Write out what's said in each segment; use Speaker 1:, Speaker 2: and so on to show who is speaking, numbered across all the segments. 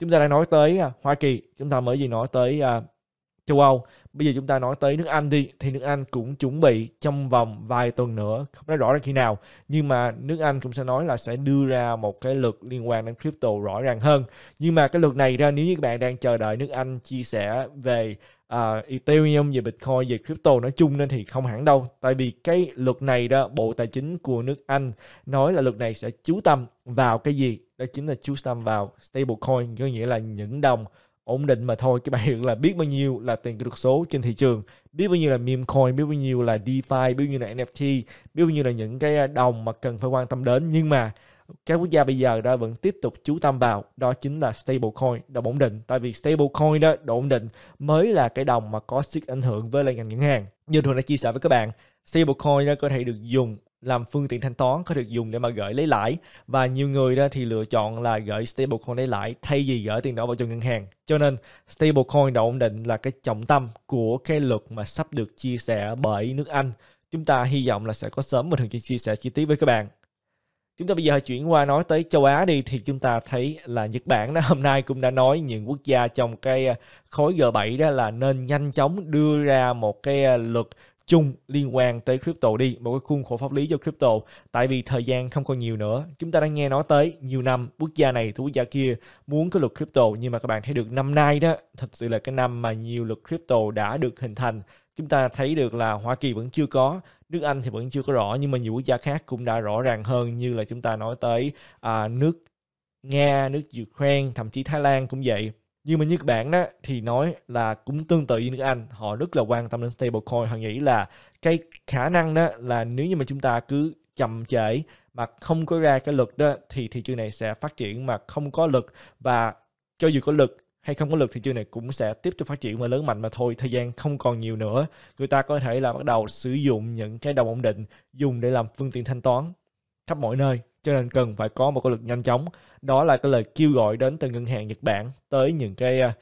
Speaker 1: chúng ta đang nói tới à, Hoa Kỳ chúng ta mới gì nói tới uh, châu Âu bây giờ chúng ta nói tới nước Anh đi thì nước Anh cũng chuẩn bị trong vòng vài tuần nữa không nói rõ là khi nào nhưng mà nước Anh cũng sẽ nói là sẽ đưa ra một cái luật liên quan đến crypto rõ ràng hơn nhưng mà cái luật này ra nếu như các bạn đang chờ đợi nước Anh chia sẻ về uh, Ethereum về Bitcoin về crypto nói chung nên thì không hẳn đâu tại vì cái luật này đó Bộ Tài chính của nước Anh nói là luật này sẽ chú tâm vào cái gì đó chính là chú tâm vào stablecoin có nghĩa là những đồng ổn định mà thôi các bạn hiểu là biết bao nhiêu là tiền kỹ thuật số trên thị trường biết bao nhiêu là meme coin biết bao nhiêu là DeFi biết bao nhiêu là NFT biết bao nhiêu là những cái đồng mà cần phải quan tâm đến nhưng mà các quốc gia bây giờ đã vẫn tiếp tục chú tâm vào đó chính là stablecoin đồng ổn định tại vì stablecoin đó độ ổn định mới là cái đồng mà có sức ảnh hưởng với lại ngành ngân hàng như thường đã chia sẻ với các bạn stablecoin đó có thể được dùng làm phương tiện thanh toán có được dùng để mà gửi lấy lãi và nhiều người đó thì lựa chọn là gửi stablecoin lấy lãi thay vì gửi tiền đó vào cho ngân hàng cho nên stablecoin đồng ổn định là cái trọng tâm của cái luật mà sắp được chia sẻ bởi nước Anh chúng ta hy vọng là sẽ có sớm một thường chia sẻ chi tiết với các bạn Chúng ta bây giờ chuyển qua nói tới châu Á đi thì chúng ta thấy là Nhật Bản đó hôm nay cũng đã nói những quốc gia trong cái ờ, khối G7 đó là nên nhanh chóng đưa ra một cái ờ, luật chung liên quan tới crypto đi một cái khuôn khổ pháp lý cho crypto tại vì thời gian không còn nhiều nữa chúng ta đã nghe nói tới nhiều năm quốc gia này từ quốc gia kia muốn cái luật crypto nhưng mà các bạn thấy được năm nay đó thật sự là cái năm mà nhiều luật crypto đã được hình thành chúng ta thấy được là Hoa Kỳ vẫn chưa có nước Anh thì vẫn chưa có rõ nhưng mà nhiều quốc gia khác cũng đã rõ ràng hơn như là chúng ta nói tới à, nước Nga, nước Ukraine, thậm chí Thái Lan cũng vậy. Nhưng mà Nhật Bản đó thì nói là cũng tương tự như nước Anh, họ rất là quan tâm đến stablecoin, họ nghĩ là cái khả năng đó là nếu như mà chúng ta cứ chậm trễ mà không có ra cái lực đó thì thị trường này sẽ phát triển mà không có lực và cho dù có lực hay không có lực thị trường này cũng sẽ tiếp tục phát triển và lớn mạnh mà thôi thời gian không còn nhiều nữa người ta có thể là bắt đầu sử dụng những cái đồng ổn định dùng để làm phương tiện thanh toán khắp mọi nơi cho nên cần phải có một cái lực nhanh chóng đó là cái lời kêu gọi đến từ ngân hàng Nhật Bản tới những cái à,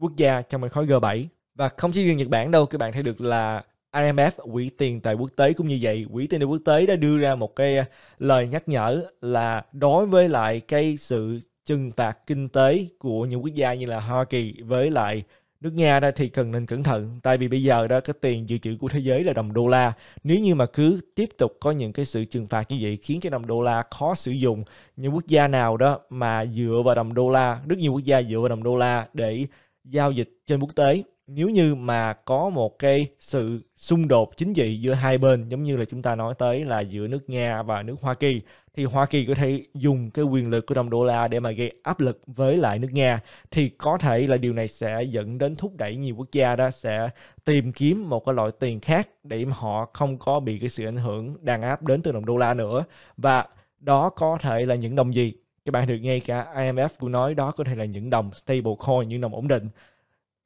Speaker 1: quốc gia trong cái khối G7 và không chỉ riêng Nhật Bản đâu các bạn thấy được là IMF quỹ tiền tệ quốc tế cũng như vậy quỹ tiền tệ quốc tế đã đưa ra một cái à, lời nhắc nhở là đối với lại cái sự trừng phạt kinh tế của những quốc gia như là Hoa Kỳ với lại nước Nga đó thì cần nên cẩn thận tại vì bây giờ đó cái tiền dự trữ của thế giới là đồng đô la nếu như mà cứ tiếp tục có những cái sự trừng phạt như vậy khiến cho đồng đô la khó sử dụng những quốc gia nào đó mà dựa vào đồng đô la rất nhiều quốc gia dựa vào đồng đô la để giao dịch trên quốc tế nếu như mà có một cái sự xung đột chính trị giữa hai bên giống như là chúng ta nói tới là giữa nước Nga và nước Hoa Kỳ thì Hoa Kỳ có thể dùng cái quyền lực của đồng đô la để mà gây áp lực với lại nước Nga thì có thể là điều này sẽ dẫn đến thúc đẩy nhiều quốc gia đó sẽ tìm kiếm một cái loại tiền khác để mà họ không có bị cái sự ảnh hưởng đàn áp đến từ đồng đô la nữa và đó có thể là những đồng gì các bạn được nghe cả IMF cũng nói đó có thể là những đồng stable coin những đồng ổn định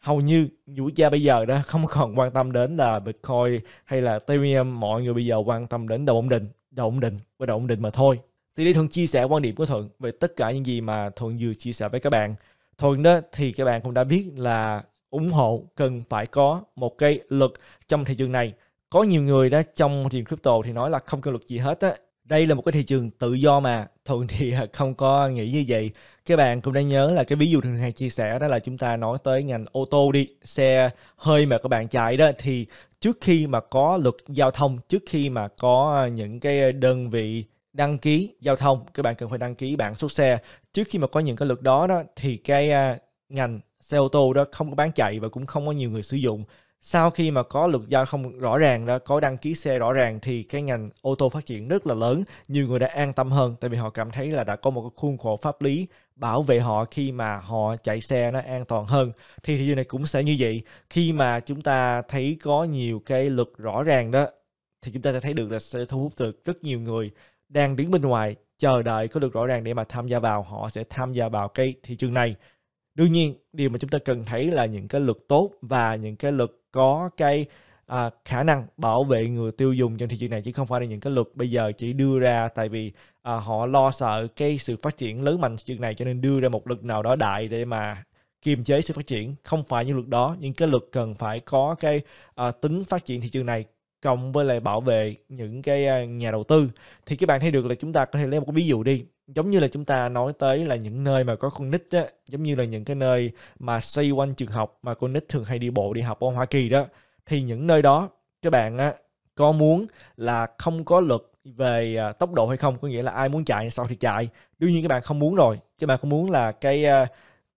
Speaker 1: hầu như vũ cha bây giờ đó không còn quan tâm đến là Bitcoin hay là Ethereum mọi người bây giờ quan tâm đến đầu ổn định đầu ổn định và đầu ổn định mà thôi thì đây Thuận chia sẻ quan điểm của Thuận về tất cả những gì mà Thuận vừa chia sẻ với các bạn Thuận đó thì các bạn cũng đã biết là ủng hộ cần phải có một cái luật trong thị trường này có nhiều người đó trong thị trường crypto thì nói là không cần luật gì hết á đây là một cái thị trường tự do mà thường thì à, không có nghĩ như vậy các bạn cũng đang nhớ là cái ví dụ thường hay chia sẻ đó là chúng ta nói tới ngành ô tô đi xe hơi mà các bạn chạy đó thì trước khi mà có luật giao thông trước khi mà có những cái đơn vị đăng ký giao thông các bạn cần phải đăng ký bản số xe trước khi mà có những cái luật đó đó thì cái à, ngành xe ô tô đó không có bán chạy và cũng không có nhiều người sử dụng sau khi mà có luật giao không rõ ràng đó có đăng ký xe rõ ràng thì cái ngành ô tô phát triển rất là lớn nhiều người đã an tâm hơn tại vì họ cảm thấy là đã có một khuôn khổ pháp lý bảo vệ họ khi mà họ chạy xe nó an toàn hơn thì thị trường này cũng sẽ như vậy khi mà chúng ta thấy có nhiều cái luật rõ ràng đó thì chúng ta sẽ thấy được là sẽ thu hút được rất nhiều người đang đứng bên ngoài chờ đợi có được rõ ràng để mà tham gia vào họ sẽ tham gia vào cái thị trường này đương nhiên điều mà chúng ta cần thấy là những cái luật tốt và những cái luật có cái à, khả năng bảo vệ người tiêu dùng trên thị trường này chứ không phải là những cái luật bây giờ chỉ đưa ra tại vì à, họ lo sợ cái sự phát triển lớn mạnh thị trường này cho nên đưa ra một luật nào đó đại để mà kiềm chế sự phát triển không phải những luật đó những cái luật cần phải có cái à, tính phát triển thị trường này cộng với lại bảo vệ những cái à, nhà đầu tư thì các bạn thấy được là chúng ta có thể lấy một cái ví dụ đi giống như là chúng ta nói tới là những nơi mà có con nít á giống như là những cái nơi mà xoay quanh trường học mà con nít thường hay đi bộ đi học ở Hoa Kỳ đó thì những nơi đó các bạn á có muốn là không có luật về à, tốc độ hay không có nghĩa là ai muốn chạy sau thì chạy đương nhiên các bạn không muốn rồi các bạn không muốn là cái à,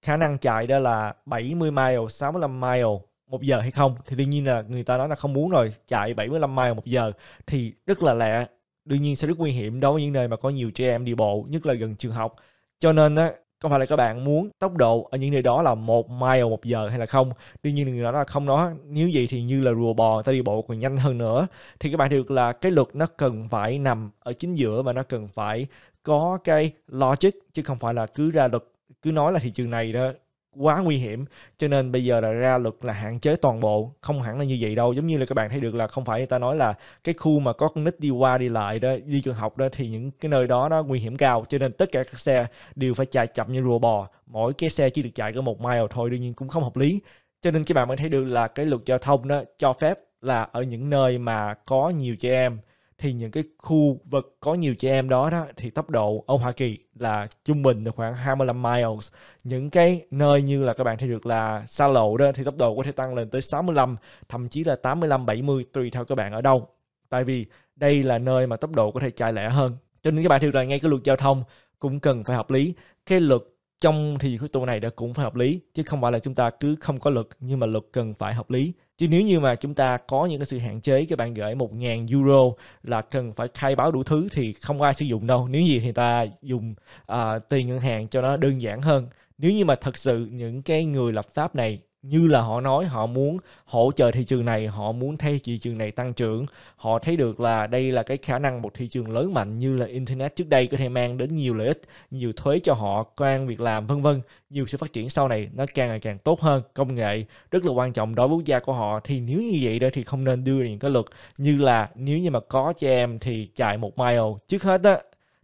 Speaker 1: khả năng chạy đó là 70 mile 65 mile một giờ hay không thì đương nhiên là người ta nói là không muốn rồi chạy 75 mile một giờ thì rất là lẹ đương nhiên sẽ rất nguy hiểm đối với những nơi mà có nhiều trẻ em đi bộ nhất là gần trường học cho nên á không phải là các bạn muốn tốc độ ở những nơi đó là một mile một giờ hay là không đương nhiên người đó là không đó nếu vậy thì như là rùa bò ta đi bộ còn nhanh hơn nữa thì các bạn được là cái luật nó cần phải nằm ở chính giữa và nó cần phải có cái logic chứ không phải là cứ ra luật cứ nói là thị trường này đó quá nguy hiểm cho nên bây giờ là ra luật là hạn chế toàn bộ không hẳn là như vậy đâu giống như là các bạn thấy được là không phải người ta nói là cái khu mà có con nít đi qua đi lại đó đi trường học đó thì những cái nơi đó nó nguy hiểm cao cho nên tất cả các xe đều phải chạy chậm như rùa bò mỗi cái xe chỉ được chạy có một mile thôi đương nhiên cũng không hợp lý cho nên các bạn mới thấy được là cái luật giao thông đó cho phép là ở những nơi mà có nhiều trẻ em thì những cái khu vực có nhiều trẻ em đó đó thì tốc độ ở Hoa Kỳ là trung bình là khoảng 25 miles. Những cái nơi như là các bạn thấy được là xa lộ đó thì tốc độ có thể tăng lên tới 65, thậm chí là 85 70 tùy theo các bạn ở đâu. Tại vì đây là nơi mà tốc độ có thể chạy lẻ hơn. Cho nên các bạn thấy được là ngay cái luật giao thông cũng cần phải hợp lý. Cái luật trong thì khối tụ này đã cũng phải hợp lý chứ không phải là chúng ta cứ không có luật nhưng mà luật cần phải hợp lý chứ nếu như mà chúng ta có những cái sự hạn chế các bạn gửi 1.000 euro là cần phải khai báo đủ thứ thì không ai sử dụng đâu nếu gì thì ta dùng uh, tiền ngân hàng cho nó đơn giản hơn nếu như mà thật sự những cái người lập pháp này như là họ nói họ muốn hỗ trợ thị trường này họ muốn thay thị trường này tăng trưởng họ thấy được là đây là cái khả năng một thị trường lớn mạnh như là internet trước đây có thể mang đến nhiều lợi ích nhiều thuế cho họ quan việc làm vân vân nhiều sự phát triển sau này nó càng ngày càng tốt hơn công nghệ rất là quan trọng đối với quốc gia của họ thì nếu như vậy đó thì không nên đưa những cái luật như là nếu như mà có cho em thì chạy một mile trước hết á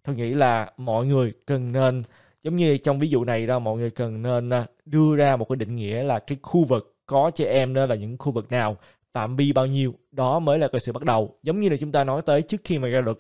Speaker 1: tôi nghĩ là mọi người cần nên giống như trong ví dụ này đó mọi người cần nên à, đưa ra một cái định nghĩa là cái khu vực có trẻ em đó là những khu vực nào phạm vi bao nhiêu đó mới là cái sự bắt đầu giống như là chúng ta nói tới trước khi mà ra luật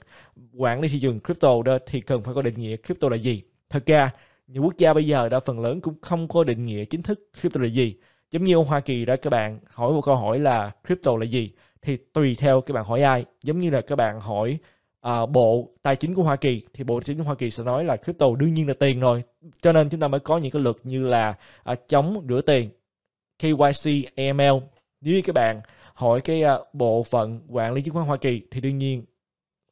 Speaker 1: quản lý thị trường crypto đó thì cần phải có định nghĩa crypto là gì thật ra những quốc gia bây giờ đã phần lớn cũng không có định nghĩa chính thức crypto là gì giống như ở Hoa Kỳ đó các bạn hỏi một câu hỏi là crypto là gì thì tùy theo các bạn hỏi ai giống như là các bạn hỏi uh, bộ tài chính của Hoa Kỳ thì bộ tài chính của Hoa Kỳ sẽ nói là crypto đương nhiên là tiền rồi cho nên chúng ta mới có những cái luật như là uh, chống rửa tiền KYC AML nếu như các bạn hỏi cái uh, bộ phận quản lý chứng khoán Hoa Kỳ thì đương nhiên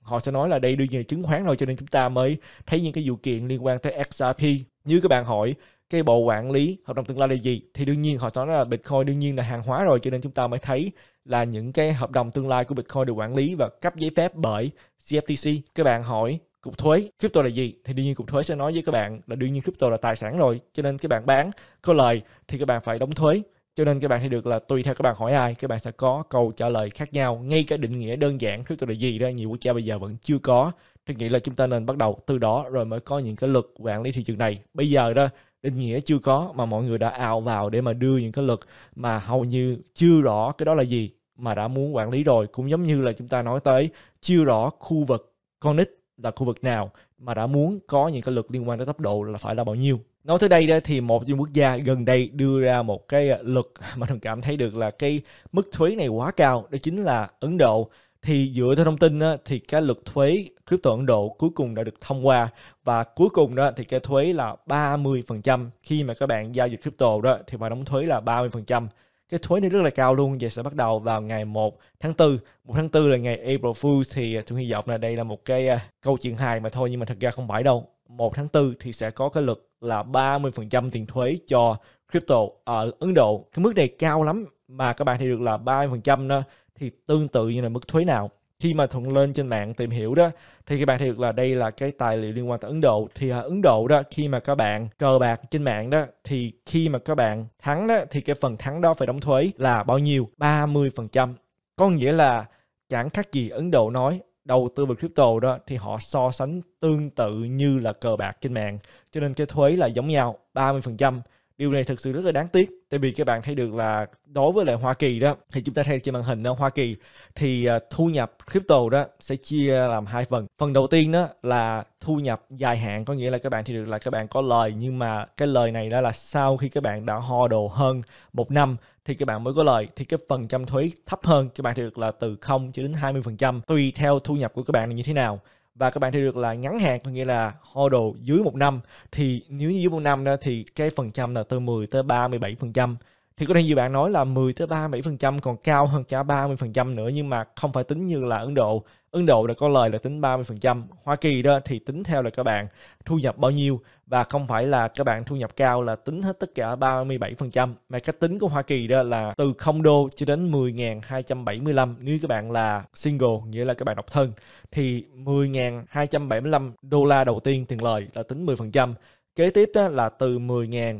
Speaker 1: họ sẽ nói là đây đương nhiên là chứng khoán rồi cho nên chúng ta mới thấy những cái vụ kiện liên quan tới XRP như các bạn hỏi cái bộ quản lý hợp đồng tương lai là gì thì đương nhiên họ sẽ nói là Bitcoin đương nhiên là hàng hóa rồi cho nên chúng ta mới thấy là những cái hợp đồng tương lai của Bitcoin được quản lý và cấp giấy phép bởi CFTC. Các bạn hỏi cục thuế crypto là gì thì đương nhiên cục thuế sẽ nói với các bạn là đương nhiên crypto là tài sản rồi cho nên các bạn bán có lời thì các bạn phải đóng thuế cho nên các bạn thấy được là tùy theo các bạn hỏi ai các bạn sẽ có câu trả lời khác nhau ngay cả định nghĩa đơn giản crypto là gì đó nhiều quốc gia bây giờ vẫn chưa có tôi nghĩ là chúng ta nên bắt đầu từ đó rồi mới có những cái luật quản lý thị trường này bây giờ đó định nghĩa chưa có mà mọi người đã ào vào để mà đưa những cái luật mà hầu như chưa rõ cái đó là gì mà đã muốn quản lý rồi cũng giống như là chúng ta nói tới chưa rõ khu vực con nít là khu vực nào mà đã muốn có những cái luật liên quan đến tốc độ là phải là bao nhiêu nói tới đây thì một trong quốc gia gần đây đưa ra một cái luật mà mình cảm thấy được là cái mức thuế này quá cao đó chính là ấn độ thì dựa theo thông tin á, thì cái luật thuế crypto Ấn Độ cuối cùng đã được thông qua và cuối cùng đó thì cái thuế là 30% khi mà các bạn giao dịch crypto đó thì phải đóng thuế là 30% cái thuế này rất là cao luôn và sẽ bắt đầu vào ngày 1 tháng 4 1 tháng 4 là ngày April Fool thì à, tôi hy vọng là đây là một cái à, câu chuyện hài mà thôi nhưng mà thật ra không phải đâu 1 tháng 4 thì sẽ có cái luật là 30% tiền thuế cho crypto ở Ấn Độ cái mức này cao lắm mà các bạn thì được là 30% đó thì tương tự như là mức thuế nào khi mà thuận lên trên mạng tìm hiểu đó thì các bạn thấy được là đây là cái tài liệu liên quan tới Ấn Độ thì ở à, Ấn Độ đó khi mà các bạn cờ bạc trên mạng đó thì khi mà các bạn thắng đó thì cái phần thắng đó phải đóng thuế là bao nhiêu 30% có nghĩa là chẳng khác gì Ấn Độ nói đầu tư vào crypto đó thì họ so sánh tương tự như là cờ bạc trên mạng cho nên cái thuế là giống nhau 30% điều này thực sự rất là đáng tiếc tại vì các bạn thấy được là đối với lại Hoa Kỳ đó thì chúng ta thấy trên màn hình đó Hoa Kỳ thì à, thu nhập crypto đó sẽ chia làm hai phần phần đầu tiên đó là thu nhập dài hạn có nghĩa là các bạn thì được là các bạn có lời nhưng mà cái lời này đó là sau khi các bạn đã ho đồ hơn một năm thì các bạn mới có lời thì cái phần trăm thuế thấp hơn các bạn được là từ 0 cho đến 20% tùy theo thu nhập của các bạn là như thế nào và các bạn theo được là ngắn hạn có nghĩa là hodl dưới một năm thì nếu như dưới một năm đó thì cái phần trăm là từ 10 tới 37 phần trăm thì có thể nhiều bạn nói là 10 tới 37% còn cao hơn cả 30% nữa nhưng mà không phải tính như là Ấn Độ. Ấn Độ là có lời là tính 30%, Hoa Kỳ đó thì tính theo là các bạn thu nhập bao nhiêu và không phải là các bạn thu nhập cao là tính hết tất cả 37% mà cách tính của Hoa Kỳ đó là từ 0 đô cho đến 10.275 nếu các bạn là single nghĩa là các bạn độc thân thì 10.275 đô la đầu tiên tiền lời là tính 10%. Kế tiếp đó là từ 10.000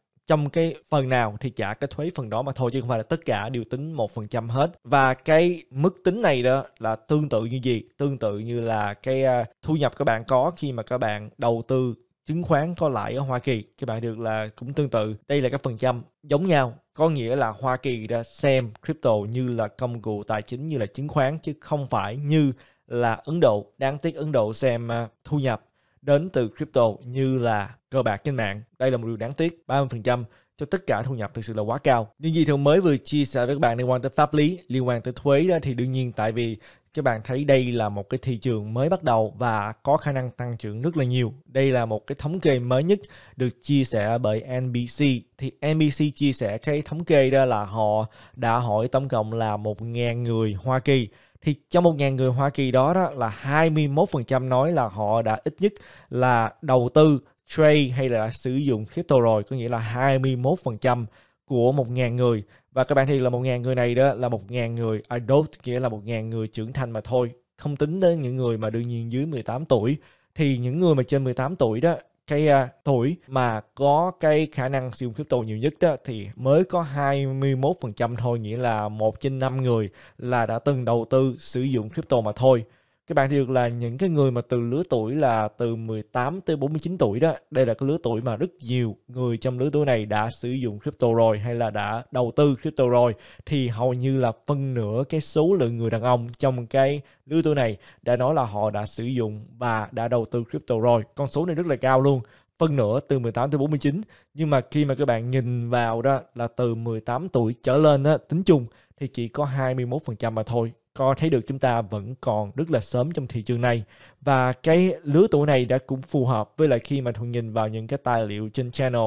Speaker 1: trong cái phần nào thì trả cái thuế phần đó mà thôi chứ không phải là tất cả đều tính một phần trăm hết và cái mức tính này đó là tương tự như gì tương tự như là cái à, thu nhập các bạn có khi mà các bạn đầu tư chứng khoán có lãi ở Hoa Kỳ các bạn được là cũng tương tự đây là các phần trăm giống nhau có nghĩa là Hoa Kỳ đã xem crypto như là công cụ tài chính như là chứng khoán chứ không phải như là Ấn Độ đáng tiếc Ấn Độ xem à, thu nhập đến từ crypto như là cờ bạc trên mạng. Đây là một điều đáng tiếc, 30% cho tất cả thu nhập thực sự là quá cao. Những gì thường mới vừa chia sẻ với các bạn liên quan tới pháp lý, liên quan tới thuế đó thì đương nhiên tại vì các bạn thấy đây là một cái thị trường mới bắt đầu và có khả năng tăng trưởng rất là nhiều. Đây là một cái thống kê mới nhất được chia sẻ bởi NBC. Thì NBC chia sẻ cái thống kê đó là họ đã hỏi tổng cộng là 1.000 người Hoa Kỳ thì trong 1.000 người Hoa Kỳ đó, đó là 21% nói là họ đã ít nhất là đầu tư trade hay là sử dụng crypto rồi có nghĩa là 21% của 1.000 người và các bạn thì là 1.000 người này đó là 1.000 người adult nghĩa là 1.000 người trưởng thành mà thôi không tính đến những người mà đương nhiên dưới 18 tuổi thì những người mà trên 18 tuổi đó cái uh, tuổi mà có cái khả năng sử dụng crypto nhiều nhất đó, thì mới có 21% thôi nghĩa là một trên năm người là đã từng đầu tư sử dụng crypto mà thôi các bạn được là những cái người mà từ lứa tuổi là từ 18 tới 49 tuổi đó. Đây là cái lứa tuổi mà rất nhiều người trong lứa tuổi này đã sử dụng crypto rồi hay là đã đầu tư crypto rồi thì hầu như là phân nửa cái số lượng người đàn ông trong cái lứa tuổi này đã nói là họ đã sử dụng và đã đầu tư crypto rồi. Con số này rất là cao luôn phân nửa từ 18 tới 49 nhưng mà khi mà các bạn nhìn vào đó là từ 18 tuổi trở lên đó, tính chung thì chỉ có 21% mà thôi có thấy được chúng ta vẫn còn rất là sớm trong thị trường này và cái lứa tuổi này đã cũng phù hợp với lại khi mà thuận nhìn vào những cái tài liệu trên channel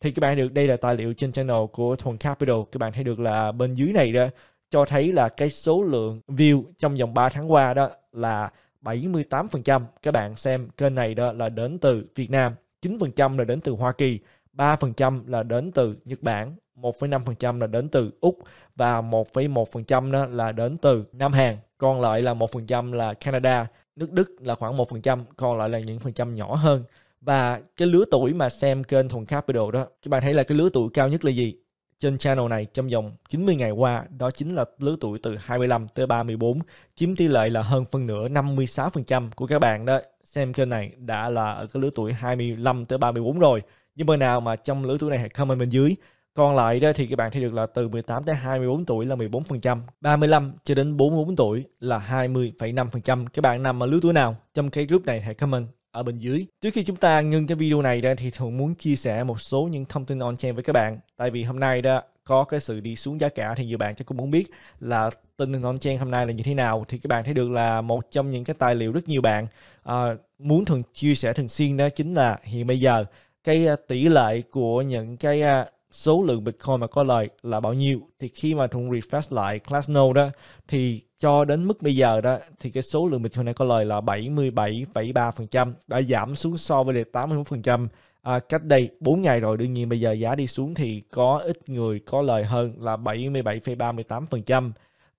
Speaker 1: thì các bạn được đây là tài liệu trên channel của thuần capital các bạn thấy được là bên dưới này đó cho thấy là cái số lượng view trong vòng 3 tháng qua đó là 78% các bạn xem kênh này đó là đến từ Việt Nam, 9% là đến từ Hoa Kỳ, 3% là đến từ Nhật Bản 1,5% là đến từ Úc và 1,1% đó là đến từ Nam Hàn. Còn lại là 1% là Canada, nước Đức là khoảng 1%, còn lại là những phần trăm nhỏ hơn. Và cái lứa tuổi mà xem kênh Thuần Capital đó, các bạn thấy là cái lứa tuổi cao nhất là gì? Trên channel này trong vòng 90 ngày qua, đó chính là lứa tuổi từ 25 tới 34, chiếm tỷ lệ là hơn phân nửa 56% của các bạn đó xem kênh này đã là ở cái lứa tuổi 25 tới 34 rồi. Nhưng mà nào mà trong lứa tuổi này hãy comment bên dưới còn lại đó thì các bạn thấy được là từ 18 tới 24 tuổi là 14%, 35 cho đến 44 tuổi là 20,5%. Các bạn nằm ở lứa tuổi nào? Trong cái group này hãy comment ở bên dưới. Trước khi chúng ta ngưng cái video này ra thì thường muốn chia sẻ một số những thông tin on-chain với các bạn. Tại vì hôm nay đó có cái sự đi xuống giá cả thì nhiều bạn chắc cũng muốn biết là tin on-chain hôm nay là như thế nào thì các bạn thấy được là một trong những cái tài liệu rất nhiều bạn à, muốn thường chia sẻ thường xuyên đó chính là hiện bây giờ cái à, tỷ lệ của những cái à, số lượng Bitcoin mà có lời là bao nhiêu thì khi mà Thuận refresh lại class Glassnode đó thì cho đến mức bây giờ đó thì cái số lượng Bitcoin này có lời là 77,3% đã giảm xuống so với 81% à, cách đây 4 ngày rồi đương nhiên bây giờ giá đi xuống thì có ít người có lời hơn là 77,38%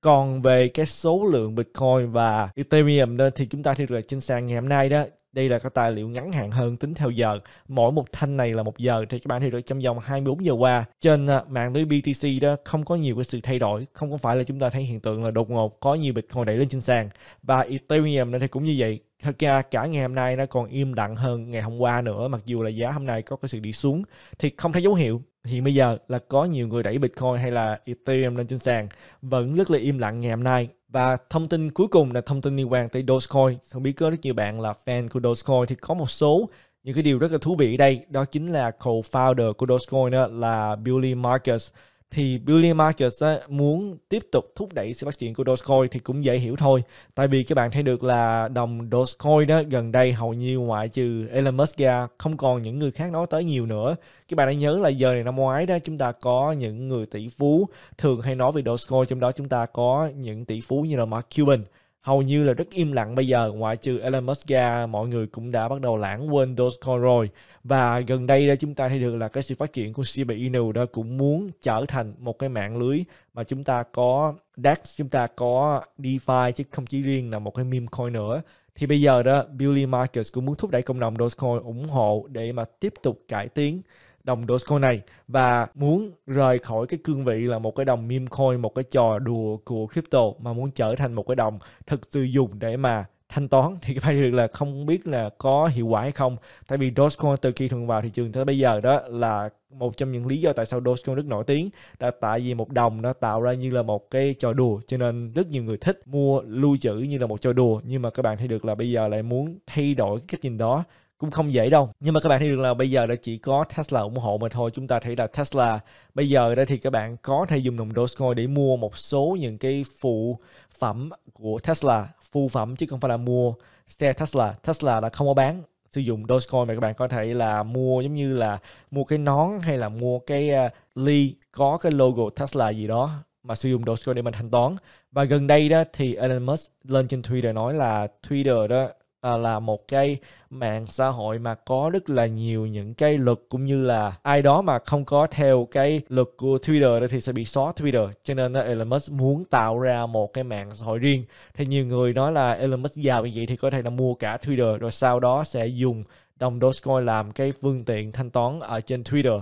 Speaker 1: còn về cái số lượng Bitcoin và Ethereum đó, thì chúng ta thì được trên sàn ngày hôm nay đó đây là các tài liệu ngắn hạn hơn tính theo giờ. Mỗi một thanh này là một giờ thì các bạn thấy được trong vòng 24 giờ qua. Trên à, mạng lưới BTC đó không có nhiều cái sự thay đổi, không có phải là chúng ta thấy hiện tượng là đột ngột có nhiều Bitcoin đẩy lên trên sàn. Và Ethereum thì cũng như vậy, thật ra cả ngày hôm nay nó còn im lặng hơn ngày hôm qua nữa mặc dù là giá hôm nay có cái sự đi xuống thì không thấy dấu hiệu thì bây giờ là có nhiều người đẩy Bitcoin hay là Ethereum lên trên sàn vẫn rất là im lặng ngày hôm nay và thông tin cuối cùng là thông tin liên quan tới Dogecoin. Không biết có rất nhiều bạn là fan của Dogecoin thì có một số những cái điều rất là thú vị ở đây. Đó chính là co-founder của Dogecoin đó là Billy Marcus thì Billy Markets muốn tiếp tục thúc đẩy sự phát triển của Dogecoin thì cũng dễ hiểu thôi. Tại vì các bạn thấy được là đồng Dogecoin đó gần đây hầu như ngoại trừ Elon Musk ra không còn những người khác nói tới nhiều nữa. Các bạn đã nhớ là giờ này năm ngoái đó chúng ta có những người tỷ phú thường hay nói về Dogecoin trong đó chúng ta có những tỷ phú như là Mark Cuban hầu như là rất im lặng bây giờ ngoại trừ Elon Musk ra mọi người cũng đã bắt đầu lãng quên Dogecoin rồi và gần đây đó chúng ta thấy được là cái sự phát triển của Shiba Inu đó cũng muốn trở thành một cái mạng lưới mà chúng ta có DEX chúng ta có DeFi chứ không chỉ riêng là một cái meme coin nữa thì bây giờ đó Billy Marcus cũng muốn thúc đẩy cộng đồng Dogecoin ủng hộ để mà tiếp tục cải tiến đồng Dogecoin này và muốn rời khỏi cái cương vị là một cái đồng meme coin, một cái trò đùa của crypto mà muốn trở thành một cái đồng thực sự dùng để mà thanh toán thì cái Patriot là không biết là có hiệu quả hay không tại vì Dogecoin từ khi thường vào thị trường tới bây giờ đó là một trong những lý do tại sao Dogecoin rất nổi tiếng là tại vì một đồng nó tạo ra như là một cái trò đùa cho nên rất nhiều người thích mua lưu trữ như là một trò đùa nhưng mà các bạn thấy được là bây giờ lại muốn thay đổi cái cách nhìn đó cũng không dễ đâu nhưng mà các bạn thấy được là bây giờ đã chỉ có Tesla ủng hộ mà thôi chúng ta thấy là Tesla bây giờ đây thì các bạn có thể dùng đồng Dogecoin để mua một số những cái phụ phẩm của Tesla phụ phẩm chứ không phải là mua xe Tesla Tesla là không có bán sử dụng Dogecoin mà các bạn có thể là mua giống như là mua cái nón hay là mua cái à, ly có cái logo Tesla gì đó mà sử dụng Dogecoin để mình thanh toán và gần đây đó thì Elon Musk lên trên Twitter nói là Twitter đó Ờ, là một cái mạng xã hội mà có rất là nhiều những cái luật cũng như là ai đó mà không có theo cái luật của Twitter thì sẽ bị xóa Twitter cho nên là Elon Musk muốn tạo ra một cái mạng xã hội riêng thì nhiều người nói là Elon Musk giàu như vậy thì có thể là mua cả Twitter rồi sau đó sẽ dùng đồng Dogecoin làm cái phương tiện thanh toán ở trên Twitter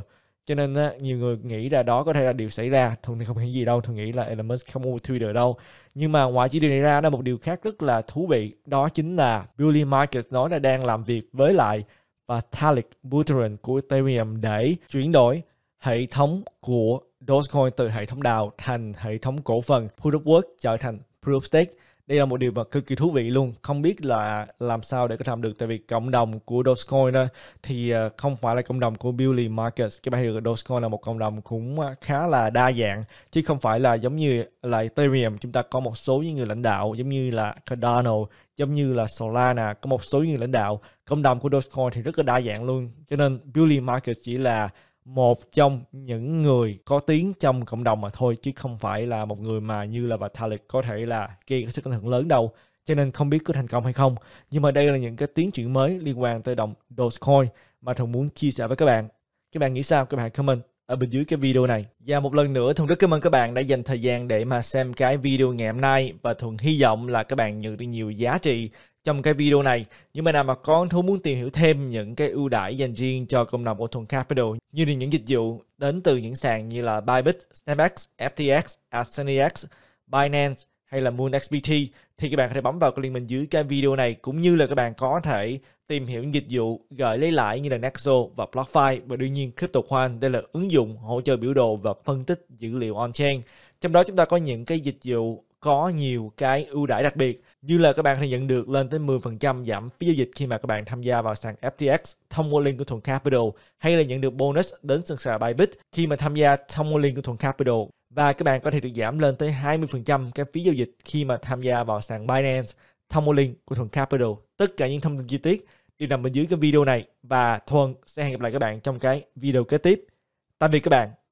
Speaker 1: cho nên á, nhiều người nghĩ là đó có thể là điều xảy ra thường thì không hiểu gì đâu thường nghĩ là Elon Musk không mua Twitter đâu nhưng mà ngoài chỉ điều này ra là một điều khác rất là thú vị đó chính là Billy Marcus nói là đang làm việc với lại và Vitalik Buterin của Ethereum để chuyển đổi hệ thống của Dogecoin từ hệ thống đào thành hệ thống cổ phần Proof of Work trở thành Proof of Stake đây là một điều mà cực kỳ thú vị luôn không biết là làm sao để có làm được tại vì cộng đồng của Dogecoin đó thì ờ, không phải là cộng đồng của Billy Markets các bạn hiểu Dogecoin là một cộng đồng cũng ờ, khá là đa dạng chứ không phải là giống như là Ethereum chúng ta có một số những người lãnh đạo giống như là Cardano giống như là Solana có một số những người lãnh đạo cộng đồng của Dogecoin thì rất là đa dạng luôn cho nên Billy Markets chỉ là một trong những người có tiếng trong cộng đồng mà thôi chứ không phải là một người mà như là bà Thalik có thể là gây cái sức ảnh hưởng lớn đâu cho nên không biết có thành công hay không nhưng mà đây là những cái tiến triển mới liên quan tới đồng Dogecoin mà thường muốn chia sẻ với các bạn các bạn nghĩ sao các bạn comment ở bên dưới cái video này. Và một lần nữa Thuận rất cảm ơn các bạn đã dành thời gian để mà xem cái video ngày hôm nay và Thuận hy vọng là các bạn nhận được nhiều giá trị trong cái video này. nhưng mà nào mà con thú muốn tìm hiểu thêm những cái ưu đãi dành riêng cho cộng đồng của Thuận Capital như là những dịch vụ đến từ những sàn như là Bybit, Snapx, FTX, ArseneX, Binance, hay là mua XBT thì các bạn có thể bấm vào cái liên minh dưới cái video này cũng như là các bạn có thể tìm hiểu những dịch vụ gửi lấy lãi như là Nexo và BlockFi và đương nhiên CryptoQuant đây là ứng dụng hỗ trợ biểu đồ và phân tích dữ liệu on-chain. Trong đó chúng ta có những cái dịch vụ có nhiều cái ưu đãi đặc biệt như là các bạn có thể nhận được lên tới 10% giảm phí giao dịch khi mà các bạn tham gia vào sàn FTX thông qua link của Thuận Capital hay là nhận được bonus đến sân sàn Bybit khi mà tham gia thông qua link của Thuận Capital và các bạn có thể được giảm lên tới 20% cái phí giao dịch khi mà tham gia vào sàn Binance, thông qua của Thuận Capital. Tất cả những thông tin chi tiết đều nằm bên dưới cái video này và Thuận sẽ hẹn gặp lại các bạn trong cái video kế tiếp. Tạm biệt các bạn.